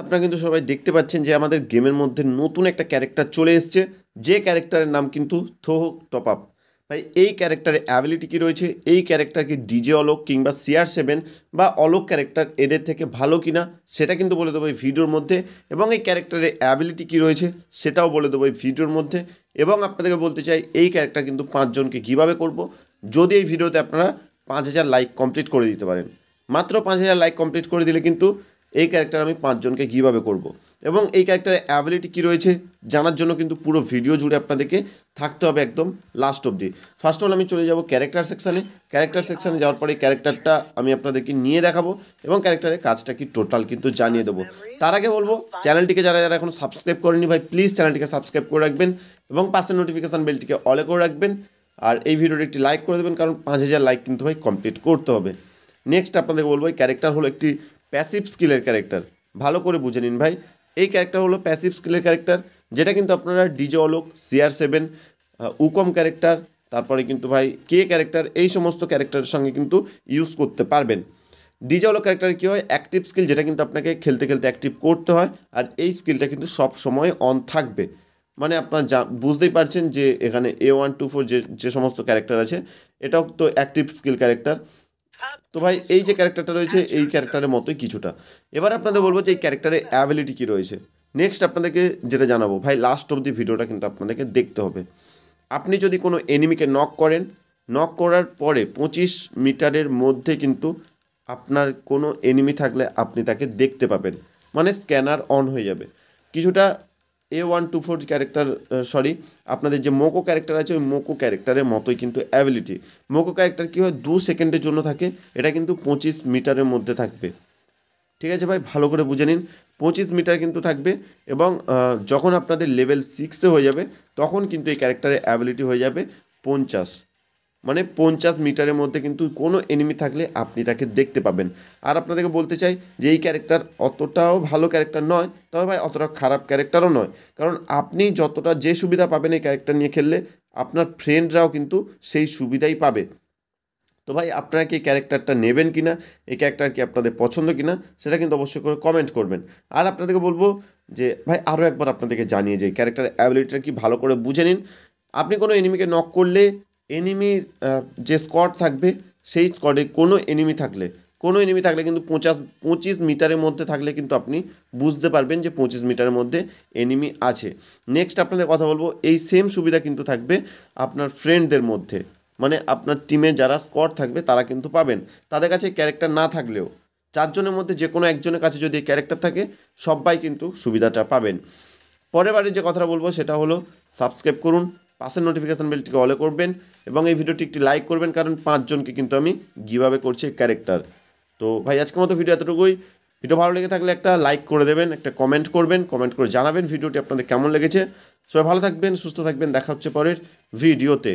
আপনারা কিন্তু সবাই দেখতে পাচ্ছেন যে আমাদের গেমের মধ্যে নতুন একটা ক্যারেক্টার চলে এসছে যে ক্যারেক্টারের নাম কিন্তু থোহ টপ আপ ভাই এই ক্যারেক্টারের অ্যাবিলিটি কী রয়েছে এই ক্যারেক্টার কি ডিজে অলোক কিংবা সিআর সেভেন বা অলোক ক্যারেক্টার এদের থেকে ভালো কি না সেটা কিন্তু বলে দেবো এই ভিডিওর মধ্যে এবং এই ক্যারেক্টারের অ্যাবিলিটি কী রয়েছে সেটাও বলে দেবো এই ভিডিওর মধ্যে এবং আপনাদেরকে বলতে চাই এই ক্যারেক্টার কিন্তু পাঁচজনকে কীভাবে করব যদি এই ভিডিওতে আপনারা পাঁচ হাজার লাইক কমপ্লিট করে দিতে পারেন মাত্র পাঁচ হাজার লাইক কমপ্লিট করে দিলে কিন্তু এই ক্যারেক্টার আমি পাঁচজনকে কীভাবে করব। এবং এই ক্যারেক্টারের অ্যাবিলিটি কী রয়েছে জানার জন্য কিন্তু পুরো ভিডিও জুড়ে আপনাদেরকে থাকতে হবে একদম লাস্ট অবধি ফার্স্ট অল আমি চলে যাব ক্যারেক্টার সেকশানে ক্যারেক্টার সেকশানে যাওয়ার পরে ক্যারেক্টারটা আমি আপনাদেরকে নিয়ে দেখাবো এবং ক্যারেক্টারের কাজটা কি টোটাল কিন্তু জানিয়ে দেবো তার আগে বলবো চ্যানেলটিকে যারা যারা এখন সাবস্ক্রাইব করেনি ভাই প্লিজ চ্যানেলটিকে সাবস্ক্রাইব করে রাখবেন এবং পাশের নোটিফিকেশান বেলটিকে অলে করে রাখবেন আর এই ভিডিওটি একটি লাইক করে দেবেন কারণ পাঁচ হাজার লাইক কিন্তু ভাই কমপ্লিট করতে হবে নেক্সট আপনাদের বলবো এই ক্যারেক্টার হলো একটি প্যাসিভ স্কিলের ক্যারেক্টার ভালো করে বুঝে নিন ভাই এই ক্যারেক্টার হলো প্যাসিভ স্কিলের ক্যারেক্টার যেটা কিন্তু আপনারা ডিজে অলোক সিআর সেভেন উকম ক্যারেক্টার তারপরে কিন্তু ভাই কে ক্যারেক্টার এই সমস্ত ক্যারেক্টারের সঙ্গে কিন্তু ইউজ করতে পারবেন ডিজে অলোক ক্যারেক্টার কী হয় অ্যাক্টিভ স্কিল যেটা কিন্তু আপনাকে খেলতে খেলতে অ্যাক্টিভ করতে হয় আর এই স্কিলটা কিন্তু সব সময় অন থাকবে মানে আপনার যা বুঝতেই পারছেন যে এখানে এ ওয়ান টু ফোর যে যে সমস্ত ক্যারেক্টার আছে এটাও তো অ্যাক্টিভ স্কিল ক্যারেক্টার তো ভাই এই যে ক্যারেক্টারটা রয়েছে এই ক্যারেক্টারের মতোই কিছুটা এবার আপনাদের বলবো যে এই ক্যারেক্টারের অ্যাবিলিটি কী রয়েছে নেক্সট আপনাদেরকে যেটা জানাবো ভাই লাস্ট অব দি ভিডিওটা কিন্তু আপনাদেরকে দেখতে হবে আপনি যদি কোনো এনিমিকে নক করেন নক করার পরে পঁচিশ মিটারের মধ্যে কিন্তু আপনার কোনো এনিমি থাকলে আপনি তাকে দেখতে পাবেন মানে স্ক্যানার অন হয়ে যাবে কিছুটা এ one two four character sorry আপনাদের যে মোকো ক্যারেক্টার আছে ওই মোকো ক্যারেক্টারের মতোই কিন্তু অ্যাবিলিটি মোকো ক্যারেক্টার কী হয় দু সেকেন্ডের জন্য থাকে এটা কিন্তু পঁচিশ মিটারের মধ্যে থাকবে ঠিক আছে ভাই ভালো করে বুঝে নিন পঁচিশ মিটার কিন্তু থাকবে এবং যখন আপনাদের লেভেল সিক্সে হয়ে যাবে তখন কিন্তু এই ক্যারেক্টারের অ্যাবিলিটি হয়ে যাবে পঞ্চাশ মানে পঞ্চাশ মিটারের মধ্যে কিন্তু কোনো এনিমি থাকলে আপনি তাকে দেখতে পাবেন আর আপনাদেরকে বলতে চাই যে এই ক্যারেক্টার অতটাও ভালো ক্যারেক্টার নয় তবে ভাই অতটা খারাপ ক্যারেক্টারও নয় কারণ আপনি যতটা যে সুবিধা পাবেন এই ক্যারেক্টার নিয়ে খেললে আপনার ফ্রেন্ডরাও কিন্তু সেই সুবিধাই পাবে তো ভাই আপনারা কি ক্যারেক্টারটা নেবেন কি না এই ক্যারেক্টার কি আপনাদের পছন্দ কি না সেটা কিন্তু অবশ্যই করে কমেন্ট করবেন আর আপনাদেরকে বলবো যে ভাই আরও একবার আপনাদেরকে জানিয়ে যে ক্যারেক্টার অ্যাবিলিটিটা কি ভালো করে বুঝে নিন আপনি কোনো এনিমিকে নক করলে এনিমির যে স্কট থাকবে সেই স্কটে কোনো এনিমি থাকলে কোনো এনিমি থাকলে কিন্তু পঁচাশ পঁচিশ মিটারের মধ্যে থাকলে কিন্তু আপনি বুঝতে পারবেন যে পঁচিশ মিটারের মধ্যে এনিমি আছে নেক্সট আপনাদের কথা বলবো এই সেম সুবিধা কিন্তু থাকবে আপনার ফ্রেন্ডদের মধ্যে মানে আপনার টিমে যারা স্কট থাকবে তারা কিন্তু পাবেন তাদের কাছে ক্যারেক্টার না থাকলেও চারজনের মধ্যে যে কোনো একজনের কাছে যদি ক্যারেক্টার থাকে সবাই কিন্তু সুবিধাটা পাবেন পরের বারে যে কথাটা বলবো সেটা হলো সাবস্ক্রাইব করুন পাশের নোটিফিকেশান বেলটিকে অলে করবেন এবং এই ভিডিওটি একটি লাইক করবেন কারণ পাঁচজনকে কিন্তু আমি গিভাবে করছি ক্যারেক্টার তো ভাই আজকের মতো ভিডিও এতটুকুই ভিডিও ভালো লেগে থাকলে একটা লাইক করে দেবেন একটা কমেন্ট করবেন কমেন্ট করে জানাবেন ভিডিওটি আপনাদের কেমন লেগেছে সবাই ভালো থাকবেন সুস্থ থাকবেন দেখা হচ্ছে পরের ভিডিওতে